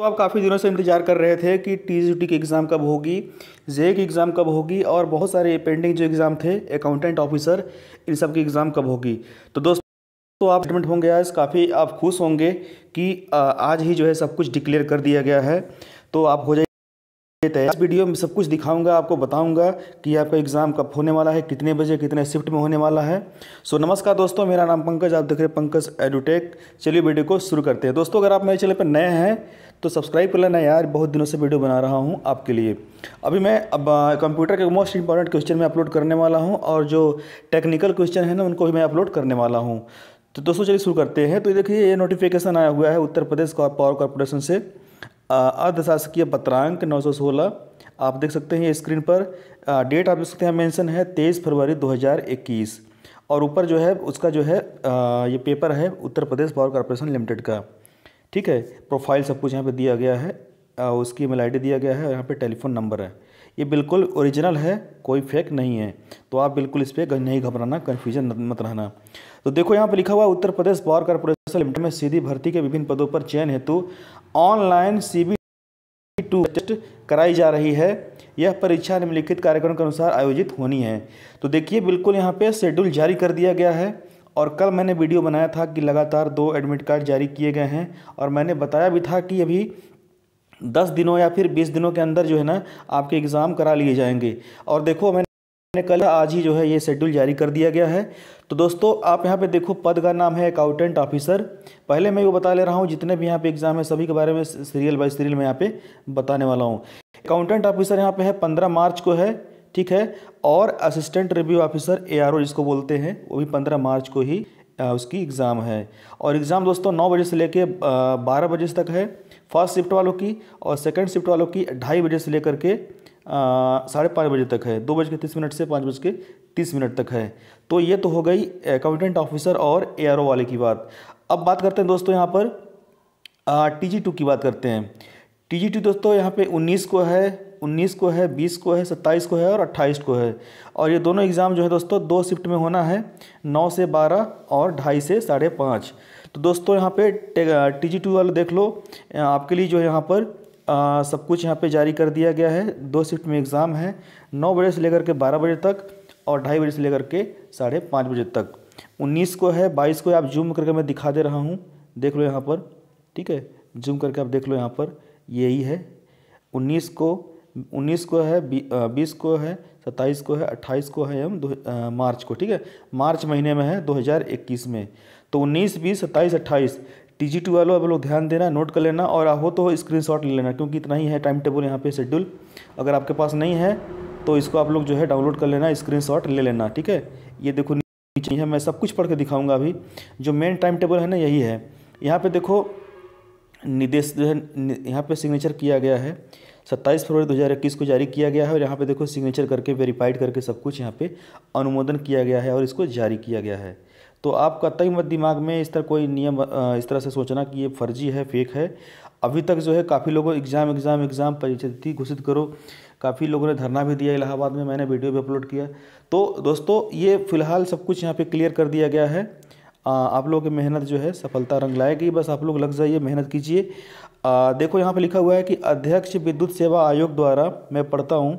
तो आप काफ़ी दिनों से इंतजार कर रहे थे कि टी जी की एग्ज़ाम कब होगी जे की एग्ज़ाम कब होगी और बहुत सारे पेंडिंग जो एग्ज़ाम थे अकाउंटेंट ऑफिसर इन सब की एग्ज़ाम कब होगी तो दोस्तों तो आप एडमिट होंगे आज काफ़ी आप खुश होंगे कि आज ही जो है सब कुछ डिक्लेयर कर दिया गया है तो आप हो जाए इस वीडियो में सब कुछ दिखाऊंगा आपको बताऊंगा कि आपका एग्ज़ाम कब होने वाला है कितने बजे कितने शिफ्ट में होने वाला है सो so, नमस्कार दोस्तों मेरा नाम पंकज आप देख रहे हैं पंकज एडुटेक चलिए वीडियो को शुरू करते हैं दोस्तों अगर आप मेरे चैनल पर नए हैं तो सब्सक्राइब कर लेना यार बहुत दिनों से वीडियो बना रहा हूँ आपके लिए अभी मैं अब कंप्यूटर के मोस्ट इंपॉर्टेंट क्वेश्चन में अपलोड करने वाला हूँ और जो टेक्निकल क्वेश्चन है ना उनको भी मैं अपलोड करने वाला हूँ तो दोस्तों चलिए शुरू करते हैं तो देखिए ये नोटिफिकेशन आया हुआ है उत्तर प्रदेश पावर कॉरपोरेशन से अर्धशासकीय पत्रांक 916 आप देख सकते हैं स्क्रीन पर डेट आप देख सकते हैं मेंशन है तेईस फरवरी 2021 और ऊपर जो है उसका जो है ये पेपर है Uttar Pradesh Power Corporation Limited का ठीक है प्रोफाइल सब कुछ यहाँ पे दिया गया है उसकी ईमेल आईडी दिया गया है और यहाँ पर टेलीफोन नंबर है ये बिल्कुल ओरिजिनल है कोई फेक नहीं है तो आप बिल्कुल इस पर नहीं घबराना कन्फ्यूजन मत रहना तो देखो यहाँ पर लिखा हुआ Uttar Pradesh Power Corporation Limited में सीधी भर्ती के विभिन्न पदों पर चयन हेतु online C B T test कराई जा रही है यह परीक्षा निम्नलिखित कार्यक्रम के अनुसार आयोजित होनी है तो देखिए बिल्कुल यहाँ पे शेड्यूल जारी कर दिया गया है और कल मैंने वीडियो बनाया था कि लगातार दो एडमिट कार्ड जारी किए गए हैं और मैंने बताया भी था कि अभी दस दिनों या फिर बीस दिनों के अंदर जो है ना आपके एग्ज़ाम करा लिए जाएंगे और देखो मैंने ने कल आज ही जो है ये शेड्यूल जारी कर दिया गया है तो दोस्तों आप यहाँ पे देखो पद का नाम है अकाउंटेंट ऑफिसर पहले मैं वो बता ले रहा हूँ जितने भी यहाँ पे एग्जाम है सभी के बारे में सीरियल बाई सीरियल मैं यहाँ पे बताने वाला हूँ अकाउंटेंट ऑफिसर यहाँ पे है पंद्रह मार्च को है ठीक है और असिस्टेंट रिव्यू ऑफिसर ए जिसको बोलते हैं वो भी पंद्रह मार्च को ही उसकी एग्ज़ाम है और एग्ज़ाम दोस्तों नौ बजे से लेकर बारह बजे तक है फर्स्ट शिफ्ट वालों की और सेकेंड शिफ्ट वालों की ढाई बजे से लेकर के साढ़े पाँच बजे तक है दो बज के तीस मिनट से पाँच बज के तीस मिनट तक है तो ये तो हो गई अकाउंटेंट ऑफिसर और ए वाले की बात अब बात करते हैं दोस्तों यहाँ पर टी जी टू की बात करते हैं टी जी टू दोस्तों यहाँ पे उन्नीस को है उन्नीस को है बीस को है सत्ताईस को है और अट्ठाईस को है और ये दोनों एग्ज़ाम जो है दोस्तों दो शिफ्ट में होना है नौ से बारह और ढाई से साढ़े पाँच तो दोस्तों यहाँ पे टी जी टू वाले देख लो आपके लिए जो है यहाँ पर आ, सब कुछ यहाँ पे जारी कर दिया गया है दो शिफ्ट में एग्ज़ाम है नौ बजे से लेकर के बारह बजे तक और ढाई बजे से लेकर के साढ़े पाँच बजे तक उन्नीस को है बाईस को है, आप जूम करके मैं दिखा दे रहा हूँ देख लो यहाँ पर ठीक है जूम करके आप देख लो यहाँ पर यही है उन्नीस को उन्नीस को है बीस को है सत्ताईस को है अट्ठाईस को है हम मार्च को ठीक है मार्च महीने में है दो में तो उन्नीस बीस सत्ताईस अट्ठाईस टी टू वालों आप लोग ध्यान देना नोट कर लेना और हो तो स्क्रीन शॉट ले लेना क्योंकि इतना ही है टाइम टेबल यहाँ पे शेड्यूल अगर आपके पास नहीं है तो इसको आप लोग जो है डाउनलोड कर लेना स्क्रीन शॉट ले लेना ठीक है ये देखो नीचे है मैं सब कुछ पढ़ के दिखाऊंगा अभी जो मेन टाइम टेबल है ना यही है यहाँ पे देखो निदेश जो है यहाँ पे सिग्नेचर किया गया है 27 फरवरी 2021 को जारी किया गया है और यहाँ पे देखो सिग्नेचर करके वेरीफाइड करके सब कुछ यहाँ पे अनुमोदन किया गया है और इसको जारी किया गया है तो आप कतई मत दिमाग में इस तरह कोई नियम इस तरह से सोचना कि ये फर्जी है फेक है अभी तक जो है काफ़ी लोगों एग्ज़ाम एग्ज़ाम एग्ज़ाम परीक्षा थी घोषित करो काफ़ी लोगों ने धरना भी दिया इलाहाबाद में मैंने वीडियो भी अपलोड किया तो दोस्तों ये फ़िलहाल सब कुछ यहाँ पे क्लियर कर दिया गया है आ, आप लोगों की मेहनत जो है सफलता रंग लाएगी बस आप लोग लग जाइए मेहनत कीजिए देखो यहाँ पे लिखा हुआ है कि अध्यक्ष विद्युत सेवा आयोग द्वारा मैं पढ़ता हूँ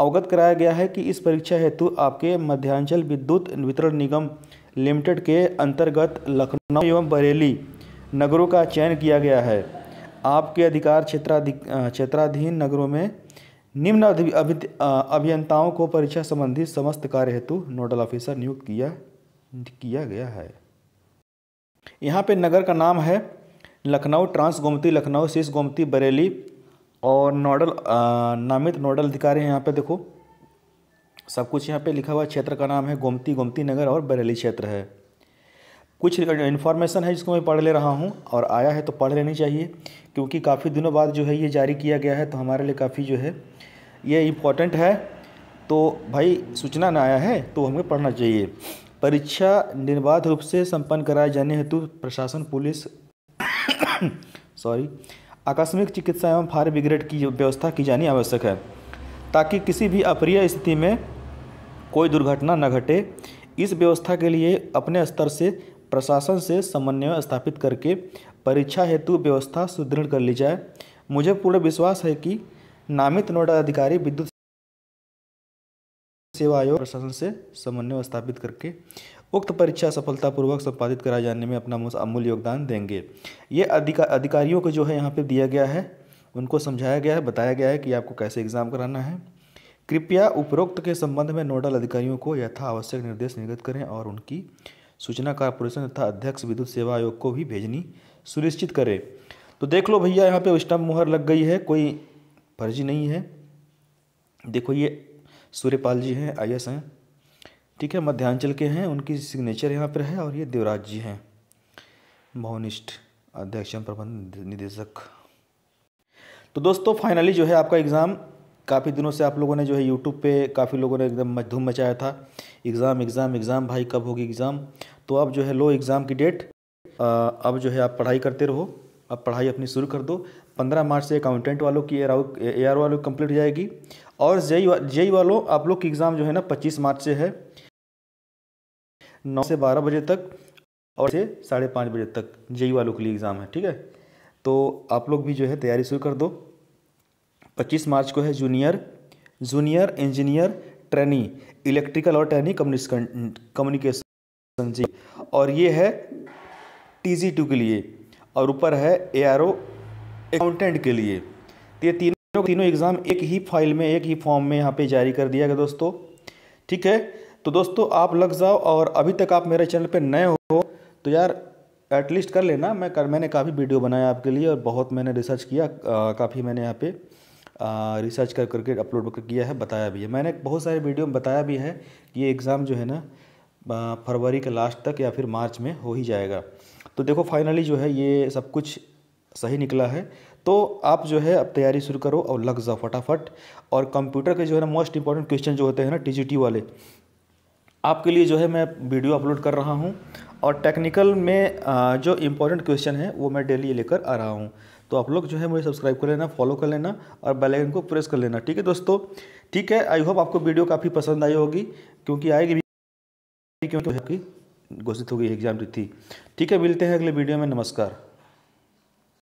अवगत कराया गया है कि इस परीक्षा हेतु आपके मध्यांचल विद्युत वितरण निगम लिमिटेड के अंतर्गत लखनऊ एवं बरेली नगरों का चयन किया गया है आपके अधिकार क्षेत्राधि क्षेत्राधीन नगरों में निम्न अभियंताओं को परीक्षा संबंधी समस्त कार्य हेतु नोडल ऑफिसर नियुक्त किया किया गया है यहाँ पे नगर का नाम है लखनऊ ट्रांस गोमती लखनऊ शीश गोमती बरेली और नोडल नामित नोडल अधिकारी हैं यहाँ पे देखो सब कुछ यहाँ पे लिखा हुआ क्षेत्र का नाम है गोमती गोमती नगर और बरेली क्षेत्र है कुछ इन्फॉर्मेशन है जिसको मैं पढ़ ले रहा हूँ और आया है तो पढ़ लेनी चाहिए क्योंकि काफ़ी दिनों बाद जो है ये जारी किया गया है तो हमारे लिए काफ़ी जो है ये इम्पोर्टेंट है तो भाई सूचना ना आया है तो हमें पढ़ना चाहिए परीक्षा निर्बाध रूप से संपन्न कराए जाने हेतु प्रशासन पुलिस सॉरी आकस्मिक चिकित्सा एवं फायर ब्रिगेड की व्यवस्था की जानी आवश्यक है ताकि किसी भी अप्रिय स्थिति में कोई दुर्घटना न घटे इस व्यवस्था के लिए अपने स्तर से प्रशासन से समन्वय स्थापित करके परीक्षा हेतु व्यवस्था सुदृढ़ कर ली जाए मुझे पूर्ण विश्वास है कि नामित नोडल अधिकारी विद्युत सेवा आयोग प्रशासन से समन्वय स्थापित करके उक्त परीक्षा सफलतापूर्वक संपादित कराए जाने में अपना अमूल्य योगदान देंगे ये अधिका अधिकारियों को जो है यहाँ पे दिया गया है उनको समझाया गया है बताया गया है कि आपको कैसे एग्ज़ाम कराना है कृपया उपरोक्त के संबंध में नोडल अधिकारियों को यथा आवश्यक निर्देश निर्गत करें और उनकी सूचना कारपोरेशन तथा अध्यक्ष विद्युत सेवा आयोग को भी भेजनी सुनिश्चित करें तो देख लो भैया यहाँ पे स्टम्प मुहर लग गई है कोई फर्जी नहीं है देखो ये सूर्यपाल जी हैं आई हैं ठीक है मध्यांचल के हैं उनकी सिग्नेचर यहाँ पर है और ये देवराज जी हैं भवनिष्ठ अध्यक्ष प्रबंध निदेशक तो दोस्तों फाइनली जो है आपका एग्ज़ाम काफ़ी दिनों से आप लोगों ने जो है यूट्यूब पे काफ़ी लोगों ने एकदम धूम मचाया था एग्ज़ाम एग्ज़ाम एग्ज़ाम भाई कब होगी एग्ज़ाम तो अब जो है लो एग्ज़ाम की डेट अब जो है आप पढ़ाई करते रहो अब पढ़ाई अपनी शुरू कर दो पंद्रह मार्च से अकाउंटेंट वालों की ए आर वालों की कम्प्लीट हो जाएगी और जेई जेई वालों आप लोग की एग्ज़ाम जो है ना पच्चीस मार्च से है नौ से बारह बजे तक और से साढ़े पाँच बजे तक जेई वालों के लिए एग्ज़ाम है ठीक है तो आप लोग भी जो है तैयारी शुरू कर दो पच्चीस मार्च को है junior junior engineer trainee electrical और ट्रेनी कम्युनिकेशन जी और ये है टी जी टू के लिए और ऊपर है ए आर ओ अकाउंटेंट के लिए तो ये तीनों तीनों एग्ज़ाम एक ही फाइल में एक ही फॉर्म में यहाँ पे जारी कर दिया गया दोस्तों ठीक है तो दोस्तों आप लग जाओ और अभी तक आप मेरे चैनल पे नए हो तो यार एटलीस्ट कर लेना मैं कर मैंने काफ़ी वीडियो बनाया आपके लिए और बहुत मैंने रिसर्च किया काफ़ी मैंने यहाँ पर रिसर्च कर करके अपलोड किया है बताया भी है मैंने बहुत सारे वीडियो में बताया भी है कि ये एग्ज़ाम जो है ना फरवरी के लास्ट तक या फिर मार्च में हो ही जाएगा तो देखो फाइनली जो है ये सब कुछ सही निकला है तो आप जो है अब तैयारी शुरू करो और लग जाओ फटाफट और कंप्यूटर के जो है ना मोस्ट इंपॉर्टेंट क्वेश्चन जो होते हैं ना टी वाले आपके लिए जो है मैं वीडियो अपलोड कर रहा हूँ और टेक्निकल में जो इम्पोर्टेंट क्वेश्चन है वो मैं डेली लेकर आ रहा हूँ तो आप लोग जो है मुझे सब्सक्राइब कर लेना फॉलो कर लेना और बेल आइकन को प्रेस कर लेना ठीक है दोस्तों ठीक है आई होप आपको वीडियो काफ़ी पसंद आई होगी क्योंकि आएगी भी क्योंकि घोषित हो गई एग्जाम तिथि ठीक है मिलते हैं अगले वीडियो में नमस्कार